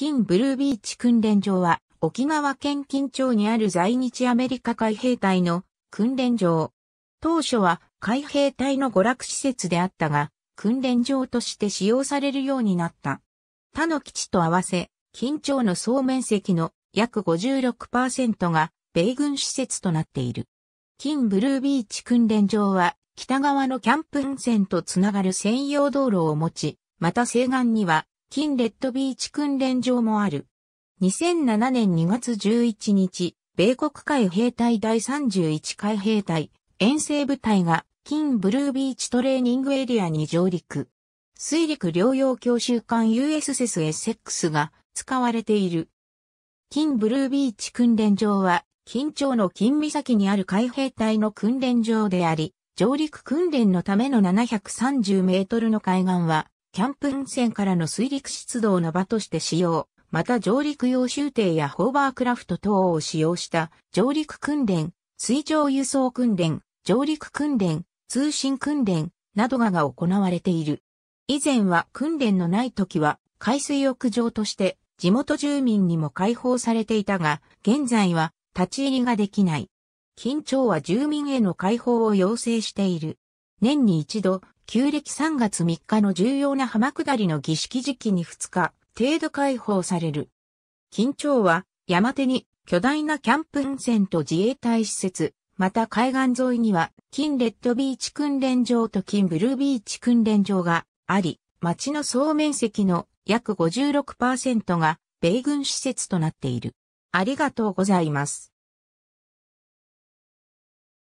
金ブルービーチ訓練場は、沖縄県近町にある在日アメリカ海兵隊の訓練場。当初は海兵隊の娯楽施設であったが、訓練場として使用されるようになった。他の基地と合わせ、近町の総面積の約56%が米軍施設となっている。金ブルービーチ訓練場は北側のキャンプ運線とつながる専用道路を持ち、また西岸には近レッドビーチ訓練場もある。2007年2月11日、米国海兵隊第31海兵隊遠征部隊が金ブルービーチトレーニングエリアに上陸。水陸両用教習艦 USS s x が使われている。金ブルービーチ訓練場は、近町の近岬にある海兵隊の訓練場であり、上陸訓練のための730メートルの海岸は、キャンプ運船からの水陸出動の場として使用、また上陸用終艇やホーバークラフト等を使用した上陸訓練、水上輸送訓練、上陸訓練、通信訓練などがが行われている。以前は訓練のない時は海水浴場として地元住民にも開放されていたが、現在は立ち入りができない。緊張は住民への解放を要請している。年に一度、旧暦3月3日の重要な浜下りの儀式時期に2日程度解放される。緊張は山手に巨大なキャンプ運船と自衛隊施設、また海岸沿いには金レッドビーチ訓練場と金ブルービーチ訓練場があり、町の総面積の約56%が米軍施設となっている。ありがとうございます。